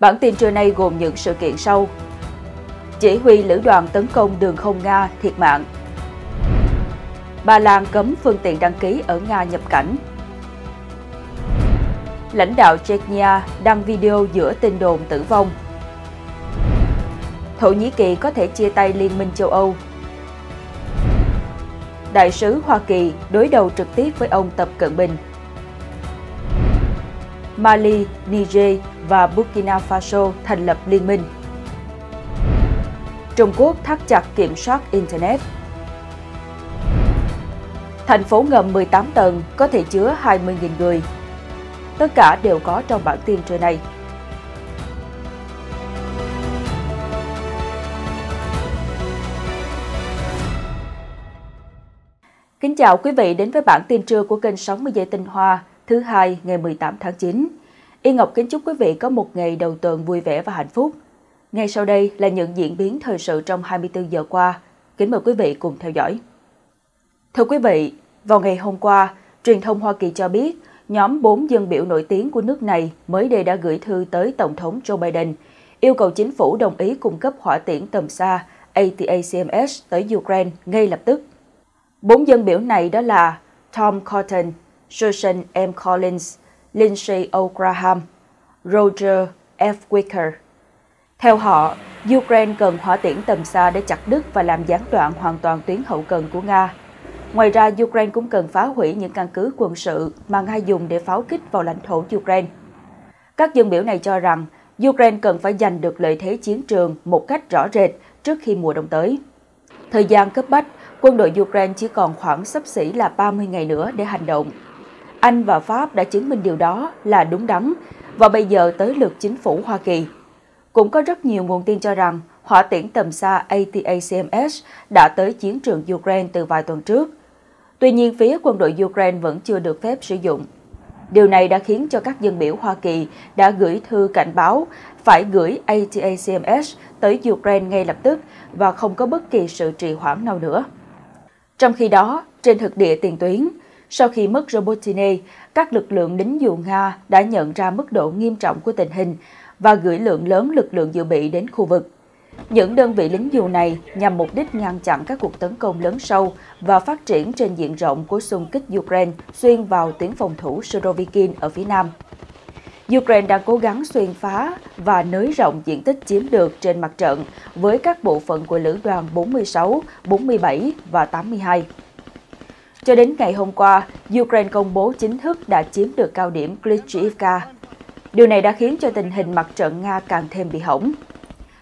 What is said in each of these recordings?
Bản tin trưa nay gồm những sự kiện sau. Chỉ huy lữ đoàn tấn công đường không Nga thiệt mạng. Ba Lan cấm phương tiện đăng ký ở Nga nhập cảnh. Lãnh đạo Chechnya đăng video giữa tin đồn tử vong. Thổ Nhĩ Kỳ có thể chia tay Liên minh châu Âu. Đại sứ Hoa Kỳ đối đầu trực tiếp với ông Tập Cận Bình Mali, Niger và Burkina Faso thành lập liên minh. Trung Quốc thắt chặt kiểm soát Internet Thành phố ngầm 18 tầng có thể chứa 20.000 người. Tất cả đều có trong bản tin trưa nay. Kính chào quý vị đến với bản tin trưa của kênh 60 giây tinh hoa thứ hai ngày 18 tháng 9. Y Ngọc kính chúc quý vị có một ngày đầu tuần vui vẻ và hạnh phúc. Ngay sau đây là những diễn biến thời sự trong 24 giờ qua. Kính mời quý vị cùng theo dõi. Thưa quý vị, vào ngày hôm qua, truyền thông Hoa Kỳ cho biết nhóm 4 dân biểu nổi tiếng của nước này mới đây đã gửi thư tới Tổng thống Joe Biden, yêu cầu chính phủ đồng ý cung cấp hỏa tiễn tầm xa ATACMS tới Ukraine ngay lập tức. Bốn dân biểu này đó là Tom Cotton, Susan M. Collins, Lindsay O. Graham, Roger F. Wicker. Theo họ, Ukraine cần hỏa tiễn tầm xa để chặt đứt và làm gián đoạn hoàn toàn tuyến hậu cần của Nga. Ngoài ra, Ukraine cũng cần phá hủy những căn cứ quân sự mà Nga dùng để pháo kích vào lãnh thổ Ukraine. Các dân biểu này cho rằng Ukraine cần phải giành được lợi thế chiến trường một cách rõ rệt trước khi mùa đông tới. Thời gian cấp bách, quân đội Ukraine chỉ còn khoảng sắp xỉ là 30 ngày nữa để hành động. Anh và Pháp đã chứng minh điều đó là đúng đắn và bây giờ tới lượt chính phủ Hoa Kỳ. Cũng có rất nhiều nguồn tin cho rằng hỏa tiễn tầm xa ATACMS đã tới chiến trường Ukraine từ vài tuần trước. Tuy nhiên, phía quân đội Ukraine vẫn chưa được phép sử dụng. Điều này đã khiến cho các dân biểu Hoa Kỳ đã gửi thư cảnh báo phải gửi ATACMS tới Ukraine ngay lập tức và không có bất kỳ sự trì hoãn nào nữa. Trong khi đó, trên thực địa tiền tuyến, sau khi mất Robotine, các lực lượng lính dù Nga đã nhận ra mức độ nghiêm trọng của tình hình và gửi lượng lớn lực lượng dự bị đến khu vực. Những đơn vị lính dù này nhằm mục đích ngăn chặn các cuộc tấn công lớn sâu và phát triển trên diện rộng của xung kích Ukraine xuyên vào tuyến phòng thủ Surovikin ở phía nam. Ukraine đang cố gắng xuyên phá và nới rộng diện tích chiếm được trên mặt trận với các bộ phận của lữ đoàn 46, 47 và 82. Cho đến ngày hôm qua, Ukraine công bố chính thức đã chiếm được cao điểm Klitschivka. Điều này đã khiến cho tình hình mặt trận Nga càng thêm bị hỏng.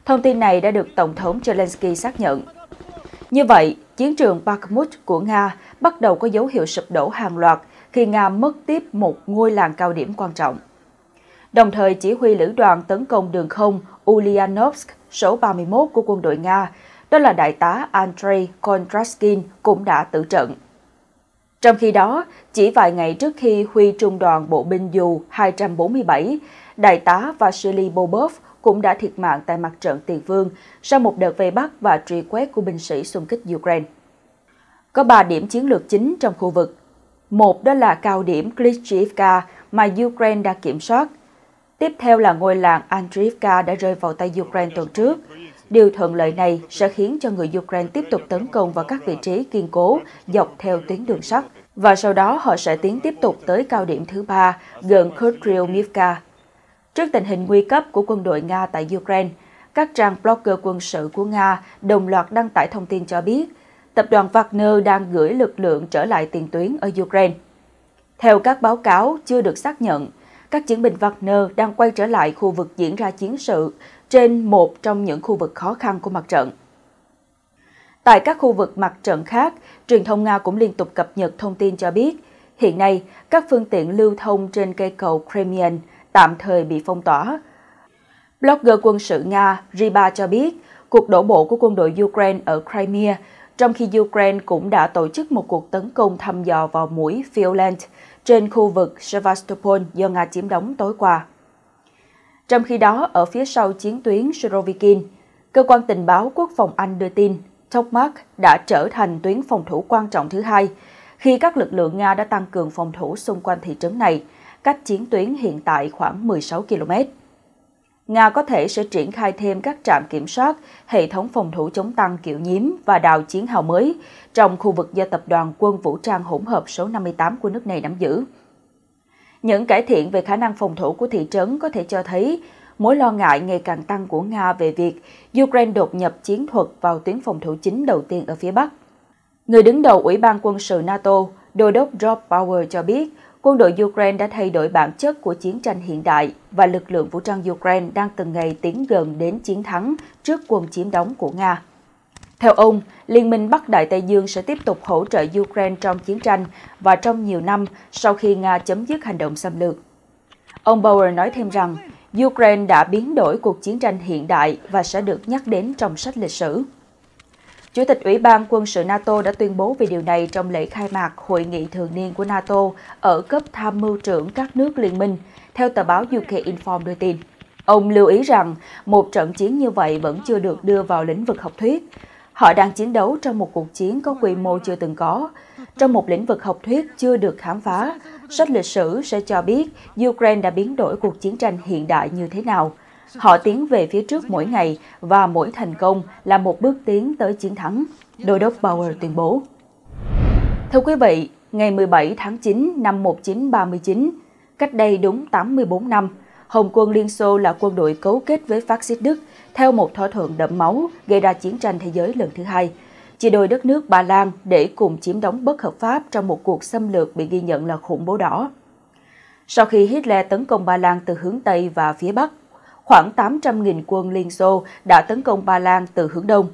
Thông tin này đã được Tổng thống Zelensky xác nhận. Như vậy, chiến trường Bakhmut của Nga bắt đầu có dấu hiệu sụp đổ hàng loạt khi Nga mất tiếp một ngôi làng cao điểm quan trọng. Đồng thời chỉ huy lữ đoàn tấn công đường không Ulyanovsk số 31 của quân đội Nga, đó là đại tá Andrei Kondraskin cũng đã tử trận. Trong khi đó, chỉ vài ngày trước khi huy trung đoàn bộ binh dù 247, đại tá Vasily Bobov cũng đã thiệt mạng tại mặt trận Tiền Vương sau một đợt vây bắt và truy quét của binh sĩ xung kích Ukraine. Có 3 điểm chiến lược chính trong khu vực. Một đó là cao điểm Klitschivka mà Ukraine đã kiểm soát. Tiếp theo là ngôi làng Andriivka đã rơi vào tay Ukraine tuần trước. Điều thuận lợi này sẽ khiến cho người Ukraine tiếp tục tấn công vào các vị trí kiên cố dọc theo tuyến đường sắt, và sau đó họ sẽ tiến tiếp tục tới cao điểm thứ ba gần kurdyl Trước tình hình nguy cấp của quân đội Nga tại Ukraine, các trang blogger quân sự của Nga đồng loạt đăng tải thông tin cho biết tập đoàn Wagner đang gửi lực lượng trở lại tiền tuyến ở Ukraine. Theo các báo cáo chưa được xác nhận, các chiến binh Wagner đang quay trở lại khu vực diễn ra chiến sự trên một trong những khu vực khó khăn của mặt trận. Tại các khu vực mặt trận khác, truyền thông Nga cũng liên tục cập nhật thông tin cho biết, hiện nay các phương tiện lưu thông trên cây cầu Crimea tạm thời bị phong tỏa. Blogger quân sự Nga Riba cho biết, cuộc đổ bộ của quân đội Ukraine ở Crimea, trong khi Ukraine cũng đã tổ chức một cuộc tấn công thăm dò vào mũi Finland trên khu vực Sevastopol do Nga chiếm đóng tối qua. Trong khi đó, ở phía sau chiến tuyến Surovikin, cơ quan tình báo quốc phòng Anh đưa tin Tokmak đã trở thành tuyến phòng thủ quan trọng thứ hai khi các lực lượng Nga đã tăng cường phòng thủ xung quanh thị trấn này, cách chiến tuyến hiện tại khoảng 16 km. Nga có thể sẽ triển khai thêm các trạm kiểm soát, hệ thống phòng thủ chống tăng kiểu nhiếm và đào chiến hào mới trong khu vực do tập đoàn quân vũ trang hỗn hợp số 58 của nước này nắm giữ. Những cải thiện về khả năng phòng thủ của thị trấn có thể cho thấy mối lo ngại ngày càng tăng của Nga về việc Ukraine đột nhập chiến thuật vào tuyến phòng thủ chính đầu tiên ở phía Bắc. Người đứng đầu Ủy ban quân sự NATO, Đô đốc Rob Bauer cho biết quân đội Ukraine đã thay đổi bản chất của chiến tranh hiện đại và lực lượng vũ trang Ukraine đang từng ngày tiến gần đến chiến thắng trước quân chiếm đóng của Nga. Theo ông, Liên minh Bắc Đại Tây Dương sẽ tiếp tục hỗ trợ Ukraine trong chiến tranh và trong nhiều năm sau khi Nga chấm dứt hành động xâm lược. Ông Bauer nói thêm rằng, Ukraine đã biến đổi cuộc chiến tranh hiện đại và sẽ được nhắc đến trong sách lịch sử. Chủ tịch Ủy ban quân sự NATO đã tuyên bố về điều này trong lễ khai mạc Hội nghị thường niên của NATO ở cấp tham mưu trưởng các nước liên minh, theo tờ báo UK Inform đưa tin. Ông lưu ý rằng một trận chiến như vậy vẫn chưa được đưa vào lĩnh vực học thuyết. Họ đang chiến đấu trong một cuộc chiến có quy mô chưa từng có, trong một lĩnh vực học thuyết chưa được khám phá. Sách lịch sử sẽ cho biết Ukraine đã biến đổi cuộc chiến tranh hiện đại như thế nào – Họ tiến về phía trước mỗi ngày và mỗi thành công là một bước tiến tới chiến thắng, Đô đốc Bauer tuyên bố. Thưa quý vị, ngày 17 tháng 9 năm 1939, cách đây đúng 84 năm, Hồng quân Liên Xô là quân đội cấu kết với phát xít Đức theo một thỏa thuận đẫm máu gây ra chiến tranh thế giới lần thứ hai. chỉ đôi đất nước Ba Lan để cùng chiếm đóng bất hợp pháp trong một cuộc xâm lược bị ghi nhận là khủng bố đỏ. Sau khi Hitler tấn công Ba Lan từ hướng Tây và phía Bắc, khoảng 800.000 quân Liên Xô đã tấn công Ba Lan từ hướng đông.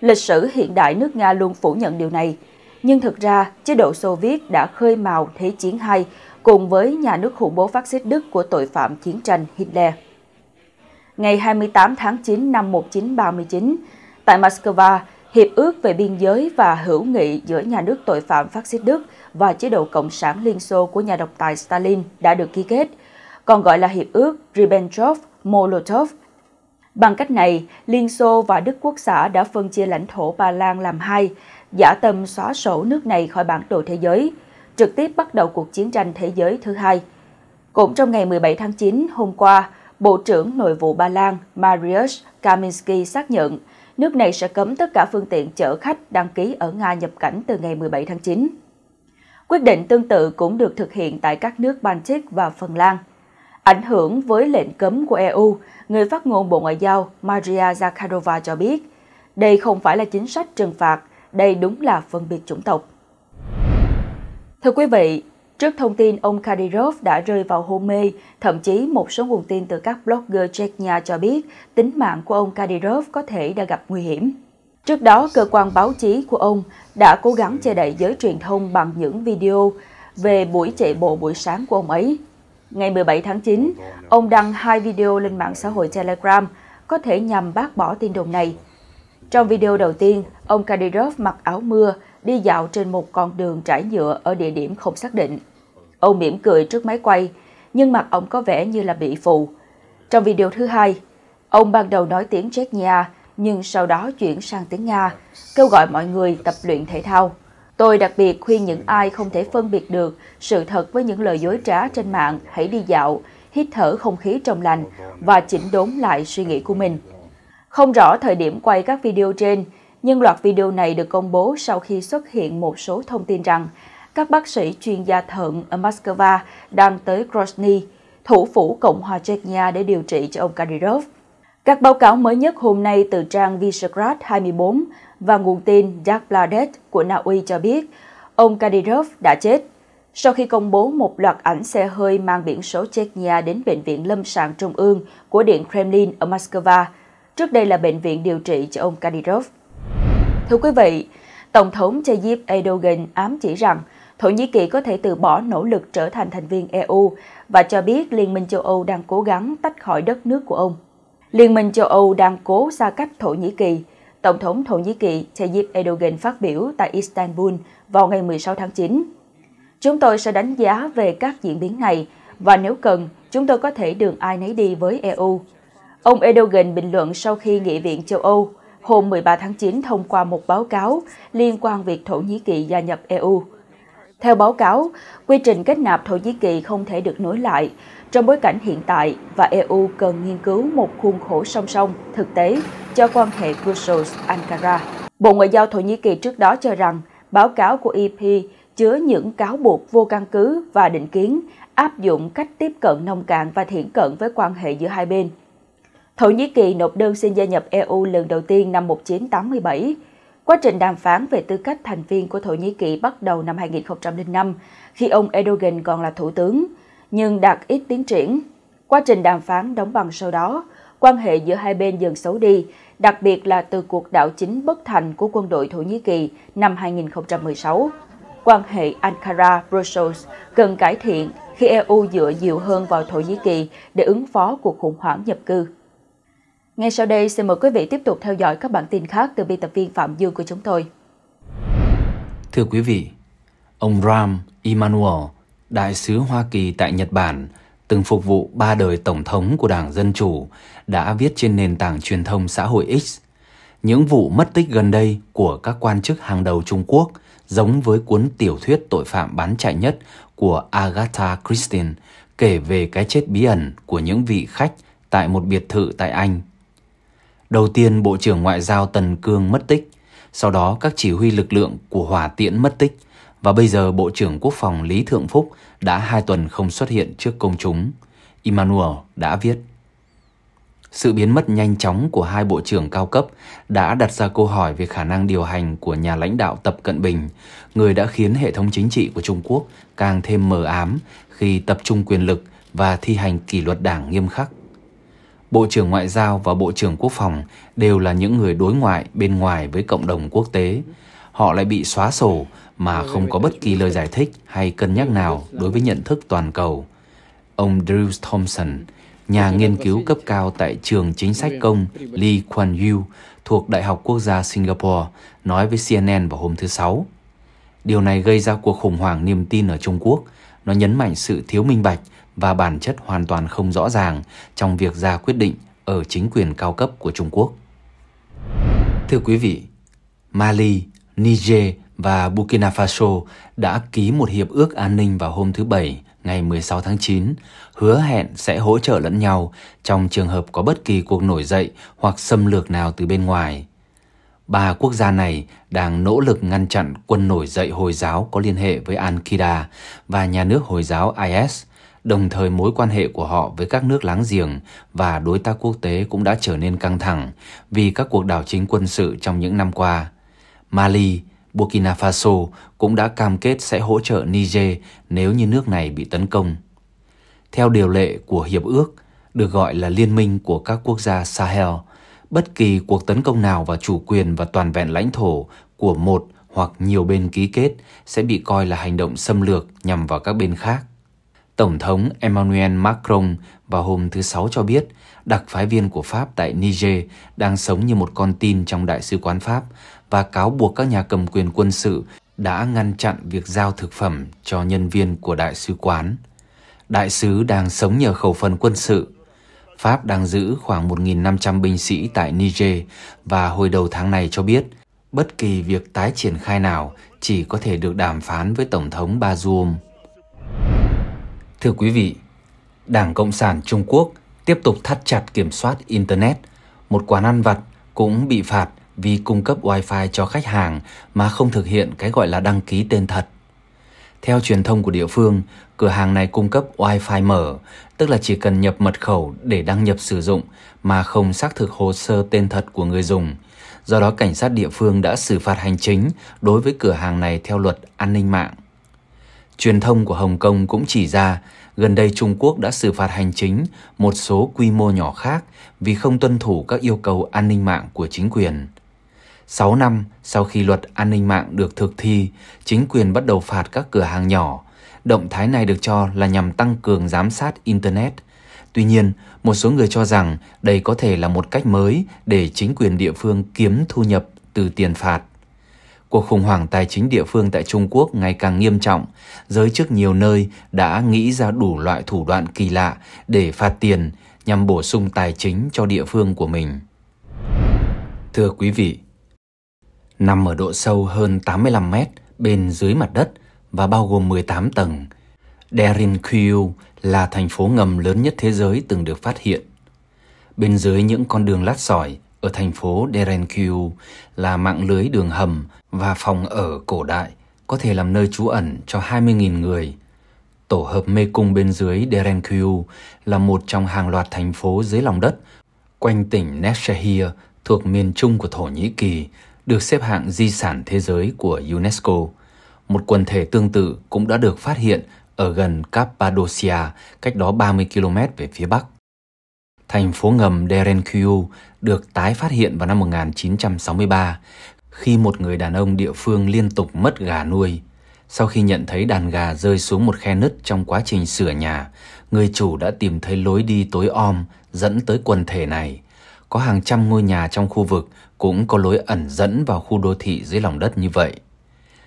Lịch sử hiện đại nước Nga luôn phủ nhận điều này. Nhưng thực ra, chế độ Xô Viết đã khơi mào Thế chiến II cùng với nhà nước khủng bố phát xít Đức của tội phạm chiến tranh Hitler. Ngày 28 tháng 9 năm 1939, tại Moscow, Hiệp ước về biên giới và hữu nghị giữa nhà nước tội phạm phát xít Đức và chế độ Cộng sản Liên Xô của nhà độc tài Stalin đã được ký kết, còn gọi là Hiệp ước Ribbentrop Molotov. Bằng cách này, Liên Xô và Đức Quốc xã đã phân chia lãnh thổ Ba Lan làm hai, giả tâm xóa sổ nước này khỏi bản đồ thế giới, trực tiếp bắt đầu cuộc chiến tranh thế giới thứ hai. Cũng trong ngày 17 tháng 9 hôm qua, Bộ trưởng Nội vụ Ba Lan Mariusz Kaminski xác nhận nước này sẽ cấm tất cả phương tiện chở khách đăng ký ở Nga nhập cảnh từ ngày 17 tháng 9. Quyết định tương tự cũng được thực hiện tại các nước Baltic và Phần Lan – ảnh hưởng với lệnh cấm của EU, người phát ngôn Bộ Ngoại giao Maria Zakharova cho biết, đây không phải là chính sách trừng phạt, đây đúng là phân biệt chủng tộc. Thưa quý vị, trước thông tin ông Kadyrov đã rơi vào hôn mê, thậm chí một số nguồn tin từ các blogger Chechnya cho biết tính mạng của ông Kadyrov có thể đã gặp nguy hiểm. Trước đó, cơ quan báo chí của ông đã cố gắng che đậy giới truyền thông bằng những video về buổi chạy bộ buổi sáng của ông ấy Ngày 17 tháng 9, ông đăng hai video lên mạng xã hội Telegram có thể nhằm bác bỏ tin đồn này. Trong video đầu tiên, ông Kadyrov mặc áo mưa đi dạo trên một con đường trải nhựa ở địa điểm không xác định. Ông mỉm cười trước máy quay, nhưng mặt ông có vẻ như là bị phù. Trong video thứ hai, ông ban đầu nói tiếng Chechnya nhưng sau đó chuyển sang tiếng Nga, kêu gọi mọi người tập luyện thể thao. Tôi đặc biệt khuyên những ai không thể phân biệt được sự thật với những lời dối trá trên mạng hãy đi dạo, hít thở không khí trong lành và chỉnh đốn lại suy nghĩ của mình. Không rõ thời điểm quay các video trên, nhưng loạt video này được công bố sau khi xuất hiện một số thông tin rằng các bác sĩ chuyên gia thận ở Moscow đang tới Grozny, thủ phủ Cộng hòa Chechnya để điều trị cho ông Kadyrov. Các báo cáo mới nhất hôm nay từ trang Visegrad 24 và nguồn tin Dagbladet của Na Uy cho biết ông Kadyrov đã chết sau khi công bố một loạt ảnh xe hơi mang biển số Chechnya đến Bệnh viện Lâm sàng Trung ương của Điện Kremlin ở Moscow, trước đây là bệnh viện điều trị cho ông Kadyrov. Thưa quý vị, Tổng thống Tayyip Erdogan ám chỉ rằng Thổ Nhĩ Kỳ có thể từ bỏ nỗ lực trở thành thành viên EU và cho biết Liên minh châu Âu đang cố gắng tách khỏi đất nước của ông. Liên minh châu Âu đang cố xa cách Thổ Nhĩ Kỳ. Tổng thống Thổ Nhĩ Kỳ Tayyip Erdogan phát biểu tại Istanbul vào ngày 16 tháng 9. Chúng tôi sẽ đánh giá về các diễn biến này và nếu cần, chúng tôi có thể đường ai nấy đi với EU. Ông Erdogan bình luận sau khi Nghị viện châu Âu hôm 13 tháng 9 thông qua một báo cáo liên quan việc Thổ Nhĩ Kỳ gia nhập EU. Theo báo cáo, quy trình kết nạp Thổ Nhĩ Kỳ không thể được nối lại trong bối cảnh hiện tại và EU cần nghiên cứu một khuôn khổ song song thực tế cho quan hệ Brussels-Ankara. Bộ Ngoại giao Thổ Nhĩ Kỳ trước đó cho rằng báo cáo của EP chứa những cáo buộc vô căn cứ và định kiến áp dụng cách tiếp cận nông cạn và thiển cận với quan hệ giữa hai bên. Thổ Nhĩ Kỳ nộp đơn xin gia nhập EU lần đầu tiên năm 1987. Quá trình đàm phán về tư cách thành viên của Thổ Nhĩ Kỳ bắt đầu năm 2005, khi ông Erdogan còn là thủ tướng nhưng đạt ít tiến triển. Quá trình đàm phán đóng băng sau đó, quan hệ giữa hai bên dần xấu đi, đặc biệt là từ cuộc đảo chính bất thành của quân đội Thổ Nhĩ Kỳ năm 2016. Quan hệ Ankara-Brussels cần cải thiện khi EU dựa nhiều hơn vào Thổ Nhĩ Kỳ để ứng phó cuộc khủng hoảng nhập cư. Ngay sau đây, xin mời quý vị tiếp tục theo dõi các bản tin khác từ biên tập viên Phạm Dương của chúng tôi. Thưa quý vị, ông Ram Emanuel, đại sứ Hoa Kỳ tại Nhật Bản, từng phục vụ ba đời tổng thống của Đảng Dân Chủ, đã viết trên nền tảng truyền thông xã hội X những vụ mất tích gần đây của các quan chức hàng đầu Trung Quốc giống với cuốn tiểu thuyết tội phạm bán chạy nhất của Agatha Christie kể về cái chết bí ẩn của những vị khách tại một biệt thự tại Anh. Đầu tiên, Bộ trưởng Ngoại giao Tần Cương mất tích, sau đó các chỉ huy lực lượng của hỏa tiễn mất tích – và bây giờ Bộ trưởng Quốc phòng Lý Thượng Phúc đã hai tuần không xuất hiện trước công chúng. Emmanuel đã viết sự biến mất nhanh chóng của hai bộ trưởng cao cấp đã đặt ra câu hỏi về khả năng điều hành của nhà lãnh đạo Tập Cận Bình, người đã khiến hệ thống chính trị của Trung Quốc càng thêm mờ ám khi tập trung quyền lực và thi hành kỷ luật đảng nghiêm khắc. Bộ trưởng Ngoại giao và Bộ trưởng Quốc phòng đều là những người đối ngoại bên ngoài với cộng đồng quốc tế. Họ lại bị xóa sổ mà ừ, không có bất kỳ lời giải thích hay cân nhắc nào đối với nhận thức toàn cầu. Ông Drew Thompson, nhà nghiên cứu cấp cao tại trường chính sách công Lee Kuan Yew thuộc Đại học Quốc gia Singapore nói với CNN vào hôm thứ Sáu. Điều này gây ra cuộc khủng hoảng niềm tin ở Trung Quốc. Nó nhấn mạnh sự thiếu minh bạch và bản chất hoàn toàn không rõ ràng trong việc ra quyết định ở chính quyền cao cấp của Trung Quốc. Thưa quý vị, Mali, Niger và Burkina Faso đã ký một hiệp ước an ninh vào hôm thứ Bảy, ngày 16 tháng 9, hứa hẹn sẽ hỗ trợ lẫn nhau trong trường hợp có bất kỳ cuộc nổi dậy hoặc xâm lược nào từ bên ngoài. Ba quốc gia này đang nỗ lực ngăn chặn quân nổi dậy Hồi giáo có liên hệ với Al-Qaeda và nhà nước Hồi giáo IS, đồng thời mối quan hệ của họ với các nước láng giềng và đối tác quốc tế cũng đã trở nên căng thẳng vì các cuộc đảo chính quân sự trong những năm qua. Mali, Burkina Faso cũng đã cam kết sẽ hỗ trợ Niger nếu như nước này bị tấn công. Theo điều lệ của hiệp ước, được gọi là liên minh của các quốc gia Sahel, bất kỳ cuộc tấn công nào vào chủ quyền và toàn vẹn lãnh thổ của một hoặc nhiều bên ký kết sẽ bị coi là hành động xâm lược nhằm vào các bên khác. Tổng thống Emmanuel Macron vào hôm thứ Sáu cho biết đặc phái viên của Pháp tại Niger đang sống như một con tin trong đại sứ quán Pháp và cáo buộc các nhà cầm quyền quân sự đã ngăn chặn việc giao thực phẩm cho nhân viên của đại sứ quán. Đại sứ đang sống nhờ khẩu phần quân sự. Pháp đang giữ khoảng 1.500 binh sĩ tại Niger và hồi đầu tháng này cho biết bất kỳ việc tái triển khai nào chỉ có thể được đàm phán với Tổng thống Bazoum. Thưa quý vị, Đảng Cộng sản Trung Quốc tiếp tục thắt chặt kiểm soát Internet. Một quán ăn vặt cũng bị phạt vì cung cấp Wi-Fi cho khách hàng mà không thực hiện cái gọi là đăng ký tên thật. Theo truyền thông của địa phương, cửa hàng này cung cấp Wi-Fi mở, tức là chỉ cần nhập mật khẩu để đăng nhập sử dụng mà không xác thực hồ sơ tên thật của người dùng. Do đó cảnh sát địa phương đã xử phạt hành chính đối với cửa hàng này theo luật an ninh mạng. Truyền thông của Hồng Kông cũng chỉ ra Gần đây Trung Quốc đã xử phạt hành chính một số quy mô nhỏ khác vì không tuân thủ các yêu cầu an ninh mạng của chính quyền. 6 năm sau khi luật an ninh mạng được thực thi, chính quyền bắt đầu phạt các cửa hàng nhỏ. Động thái này được cho là nhằm tăng cường giám sát internet. Tuy nhiên, một số người cho rằng đây có thể là một cách mới để chính quyền địa phương kiếm thu nhập từ tiền phạt. Cuộc khủng hoảng tài chính địa phương tại Trung Quốc ngày càng nghiêm trọng, giới chức nhiều nơi đã nghĩ ra đủ loại thủ đoạn kỳ lạ để phạt tiền nhằm bổ sung tài chính cho địa phương của mình. Thưa quý vị, nằm ở độ sâu hơn 85 mét bên dưới mặt đất và bao gồm 18 tầng, Derinkuyu là thành phố ngầm lớn nhất thế giới từng được phát hiện. Bên dưới những con đường lát sỏi ở thành phố Derenkiu là mạng lưới đường hầm và phòng ở cổ đại có thể làm nơi trú ẩn cho 20.000 người. Tổ hợp mê cung bên dưới Derenkiu là một trong hàng loạt thành phố dưới lòng đất quanh tỉnh Nevşehir thuộc miền trung của Thổ Nhĩ Kỳ được xếp hạng di sản thế giới của UNESCO. Một quần thể tương tự cũng đã được phát hiện ở gần Cappadocia, cách đó 30 km về phía bắc thành phố ngầm Derenkyu được tái phát hiện vào năm 1963 khi một người đàn ông địa phương liên tục mất gà nuôi. Sau khi nhận thấy đàn gà rơi xuống một khe nứt trong quá trình sửa nhà, người chủ đã tìm thấy lối đi tối om dẫn tới quần thể này. Có hàng trăm ngôi nhà trong khu vực cũng có lối ẩn dẫn vào khu đô thị dưới lòng đất như vậy.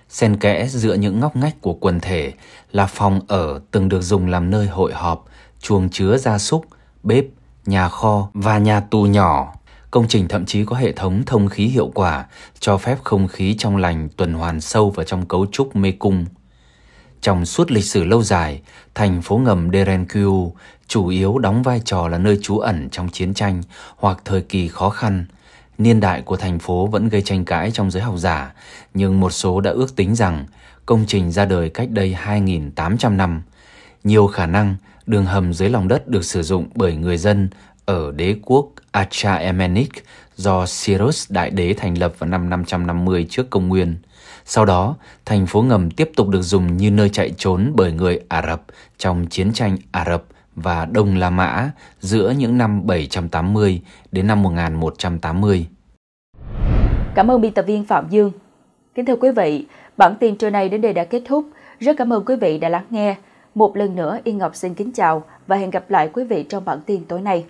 Xen kẽ giữa những ngóc ngách của quần thể là phòng ở từng được dùng làm nơi hội họp, chuồng chứa gia súc, bếp, nhà kho và nhà tù nhỏ. Công trình thậm chí có hệ thống thông khí hiệu quả, cho phép không khí trong lành tuần hoàn sâu vào trong cấu trúc mê cung. Trong suốt lịch sử lâu dài, thành phố ngầm Derenkiu chủ yếu đóng vai trò là nơi trú ẩn trong chiến tranh hoặc thời kỳ khó khăn. Niên đại của thành phố vẫn gây tranh cãi trong giới học giả, nhưng một số đã ước tính rằng công trình ra đời cách đây 2.800 năm. Nhiều khả năng đường hầm dưới lòng đất được sử dụng bởi người dân ở đế quốc Achaemenid do Cyrus Đại Đế thành lập vào năm 550 trước công nguyên. Sau đó, thành phố ngầm tiếp tục được dùng như nơi chạy trốn bởi người Ả Rập trong chiến tranh Ả Rập và Đông La Mã giữa những năm 780 đến năm 1180. Cảm ơn biên tập viên Phạm Dương. Kính thưa quý vị, bản tin trưa nay đến đây đã kết thúc. Rất cảm ơn quý vị đã lắng nghe. Một lần nữa, Yên Ngọc xin kính chào và hẹn gặp lại quý vị trong bản tin tối nay.